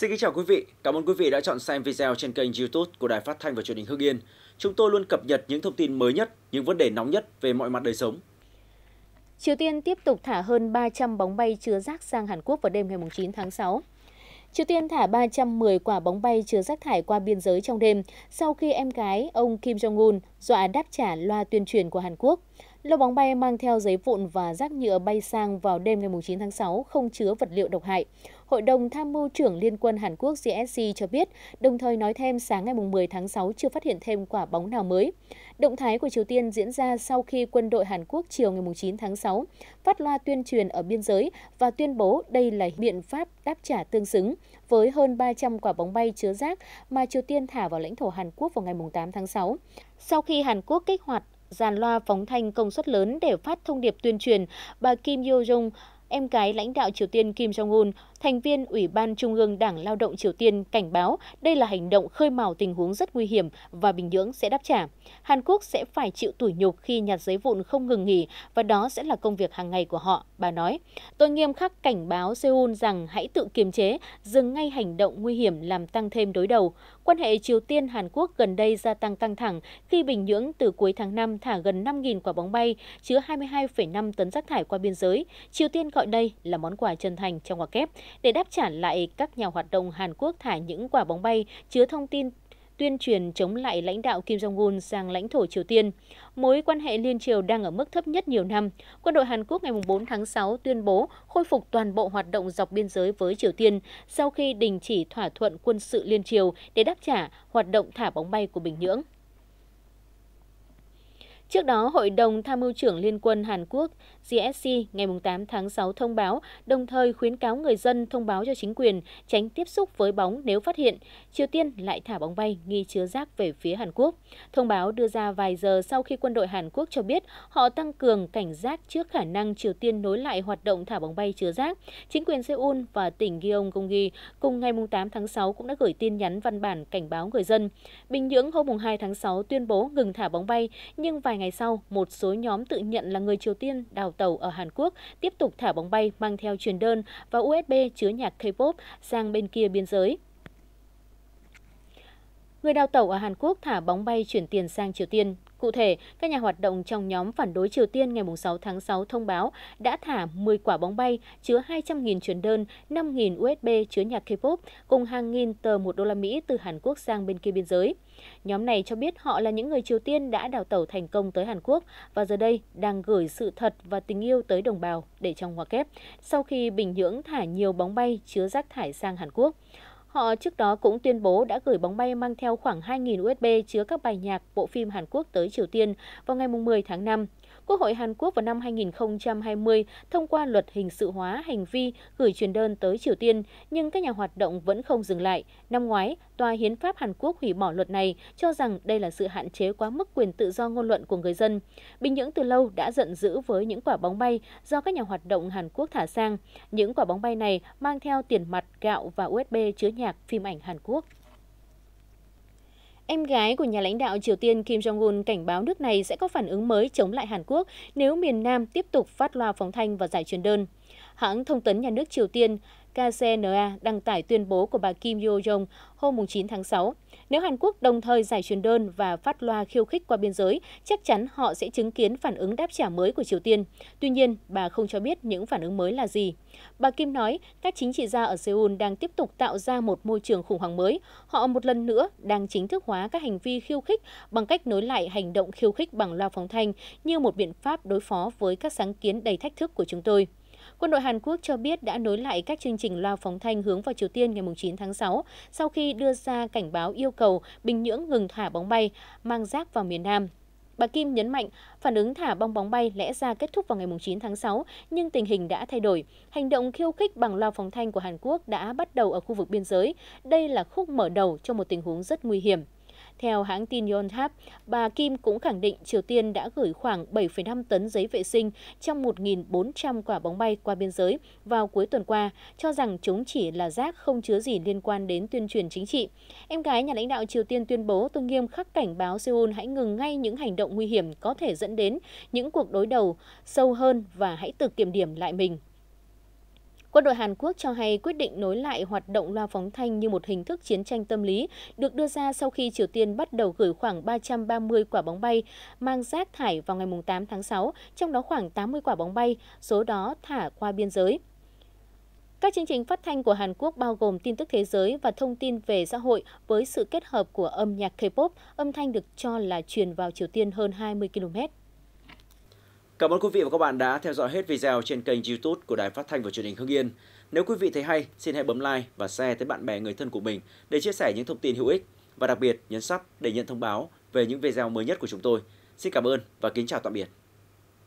Xin kính chào quý vị, cảm ơn quý vị đã chọn xem video trên kênh YouTube của Đài Phát thanh và Truyền hình Hưng Yên. Chúng tôi luôn cập nhật những thông tin mới nhất, những vấn đề nóng nhất về mọi mặt đời sống. Triều Tiên tiếp tục thả hơn 300 bóng bay chứa rác sang Hàn Quốc vào đêm ngày 9 tháng 6. Triều Tiên thả 310 quả bóng bay chứa rác thải qua biên giới trong đêm sau khi em gái ông Kim Jong-un dọa đáp trả loa tuyên truyền của Hàn Quốc. Lô bóng bay mang theo giấy vụn và rác nhựa bay sang vào đêm ngày 9 tháng 6 không chứa vật liệu độc hại. Hội đồng Tham mưu trưởng Liên quân Hàn Quốc GSC cho biết, đồng thời nói thêm sáng ngày 10 tháng 6 chưa phát hiện thêm quả bóng nào mới. Động thái của Triều Tiên diễn ra sau khi quân đội Hàn Quốc chiều ngày 9 tháng 6 phát loa tuyên truyền ở biên giới và tuyên bố đây là biện pháp đáp trả tương xứng với hơn 300 quả bóng bay chứa rác mà Triều Tiên thả vào lãnh thổ Hàn Quốc vào ngày 8 tháng 6. Sau khi Hàn Quốc kích hoạt dàn loa phóng thanh công suất lớn để phát thông điệp tuyên truyền, bà Kim Yo Jong, em gái lãnh đạo Triều Tiên Kim Jong-un, thành viên Ủy ban Trung ương Đảng Lao động Triều Tiên cảnh báo đây là hành động khơi mào tình huống rất nguy hiểm và Bình Nhưỡng sẽ đáp trả. Hàn Quốc sẽ phải chịu tủi nhục khi nhặt giấy vụn không ngừng nghỉ và đó sẽ là công việc hàng ngày của họ, bà nói. Tôi nghiêm khắc cảnh báo Seoul rằng hãy tự kiềm chế, dừng ngay hành động nguy hiểm làm tăng thêm đối đầu. Quan hệ Triều Tiên Hàn Quốc gần đây gia tăng căng thẳng khi Bình Nhưỡng từ cuối tháng 5 thả gần 5.000 quả bóng bay chứa 22,5 tấn rác thải qua biên giới. Triều Tiên gọi đây là món quà chân thành trong hoa kép để đáp trả lại các nhà hoạt động Hàn Quốc thả những quả bóng bay chứa thông tin tuyên truyền chống lại lãnh đạo Kim Jong-un sang lãnh thổ Triều Tiên. Mối quan hệ liên triều đang ở mức thấp nhất nhiều năm. Quân đội Hàn Quốc ngày 4 tháng 6 tuyên bố khôi phục toàn bộ hoạt động dọc biên giới với Triều Tiên sau khi đình chỉ thỏa thuận quân sự liên triều để đáp trả hoạt động thả bóng bay của Bình Nhưỡng. Trước đó, Hội đồng Tham mưu trưởng Liên quân Hàn Quốc GSC ngày 8 tháng 6 thông báo, đồng thời khuyến cáo người dân thông báo cho chính quyền tránh tiếp xúc với bóng nếu phát hiện Triều Tiên lại thả bóng bay nghi chứa rác về phía Hàn Quốc. Thông báo đưa ra vài giờ sau khi quân đội Hàn Quốc cho biết họ tăng cường cảnh giác trước khả năng Triều Tiên nối lại hoạt động thả bóng bay chứa rác. Chính quyền Seoul và tỉnh Gyeonggi cùng ngày 8 tháng 6 cũng đã gửi tin nhắn văn bản cảnh báo người dân. Bình Nhưỡng hôm 2 tháng 6 tuyên bố ngừng thả bóng bay, nhưng vài ngày sau, một số nhóm tự nhận là người Triều Tiên đào tàu ở Hàn Quốc tiếp tục thả bóng bay mang theo truyền đơn và USB chứa nhạc K-pop sang bên kia biên giới. Người đào tẩu ở Hàn Quốc thả bóng bay chuyển tiền sang Triều Tiên Cụ thể, các nhà hoạt động trong nhóm phản đối Triều Tiên ngày 6 tháng 6 thông báo đã thả 10 quả bóng bay chứa 200.000 chuyển đơn, 5.000 USB chứa nhạc K-pop cùng hàng nghìn tờ 1 đô la Mỹ từ Hàn Quốc sang bên kia biên giới. Nhóm này cho biết họ là những người Triều Tiên đã đào tẩu thành công tới Hàn Quốc và giờ đây đang gửi sự thật và tình yêu tới đồng bào để trong hòa kép sau khi Bình Nhưỡng thả nhiều bóng bay chứa rác thải sang Hàn Quốc. Họ trước đó cũng tuyên bố đã gửi bóng bay mang theo khoảng 2.000 USB chứa các bài nhạc, bộ phim Hàn Quốc tới Triều Tiên vào ngày 10 tháng 5. Quốc hội Hàn Quốc vào năm 2020 thông qua luật hình sự hóa hành vi gửi truyền đơn tới Triều Tiên, nhưng các nhà hoạt động vẫn không dừng lại. Năm ngoái, Tòa Hiến pháp Hàn Quốc hủy bỏ luật này, cho rằng đây là sự hạn chế quá mức quyền tự do ngôn luận của người dân. Bình Nhưỡng từ lâu đã giận dữ với những quả bóng bay do các nhà hoạt động Hàn Quốc thả sang. Những quả bóng bay này mang theo tiền mặt, gạo và USB chứa nhạc nhạc, phim ảnh Hàn Quốc. Em gái của nhà lãnh đạo Triều Tiên Kim Jong-un cảnh báo nước này sẽ có phản ứng mới chống lại Hàn Quốc nếu miền Nam tiếp tục phát loa phóng thanh và giải truyền đơn. Hãng thông tấn nhà nước Triều Tiên KCNA đăng tải tuyên bố của bà Kim Yo Jong hôm 9 tháng 6. Nếu Hàn Quốc đồng thời giải truyền đơn và phát loa khiêu khích qua biên giới, chắc chắn họ sẽ chứng kiến phản ứng đáp trả mới của Triều Tiên. Tuy nhiên, bà không cho biết những phản ứng mới là gì. Bà Kim nói, các chính trị gia ở Seoul đang tiếp tục tạo ra một môi trường khủng hoảng mới. Họ một lần nữa đang chính thức hóa các hành vi khiêu khích bằng cách nối lại hành động khiêu khích bằng loa phóng thanh như một biện pháp đối phó với các sáng kiến đầy thách thức của chúng tôi. Quân đội Hàn Quốc cho biết đã nối lại các chương trình loa phóng thanh hướng vào Triều Tiên ngày 9 tháng 6 sau khi đưa ra cảnh báo yêu cầu Bình Nhưỡng ngừng thả bóng bay, mang rác vào miền Nam. Bà Kim nhấn mạnh, phản ứng thả bong bóng bay lẽ ra kết thúc vào ngày 9 tháng 6, nhưng tình hình đã thay đổi. Hành động khiêu khích bằng loa phóng thanh của Hàn Quốc đã bắt đầu ở khu vực biên giới. Đây là khúc mở đầu cho một tình huống rất nguy hiểm. Theo hãng tin Yonhap, bà Kim cũng khẳng định Triều Tiên đã gửi khoảng 7,5 tấn giấy vệ sinh trong 1.400 quả bóng bay qua biên giới vào cuối tuần qua, cho rằng chúng chỉ là rác không chứa gì liên quan đến tuyên truyền chính trị. Em gái nhà lãnh đạo Triều Tiên tuyên bố tôi nghiêm khắc cảnh báo Seoul hãy ngừng ngay những hành động nguy hiểm có thể dẫn đến những cuộc đối đầu sâu hơn và hãy tự kiểm điểm lại mình. Quân đội Hàn Quốc cho hay quyết định nối lại hoạt động loa phóng thanh như một hình thức chiến tranh tâm lý được đưa ra sau khi Triều Tiên bắt đầu gửi khoảng 330 quả bóng bay mang rác thải vào ngày 8 tháng 6, trong đó khoảng 80 quả bóng bay, số đó thả qua biên giới. Các chương trình phát thanh của Hàn Quốc bao gồm tin tức thế giới và thông tin về xã hội với sự kết hợp của âm nhạc K-pop, âm thanh được cho là truyền vào Triều Tiên hơn 20 km. Cảm ơn quý vị và các bạn đã theo dõi hết video trên kênh YouTube của Đài Phát thanh và Truyền hình Hưng Yên. Nếu quý vị thấy hay, xin hãy bấm like và share tới bạn bè người thân của mình để chia sẻ những thông tin hữu ích và đặc biệt nhấn sub để nhận thông báo về những video mới nhất của chúng tôi. Xin cảm ơn và kính chào tạm biệt.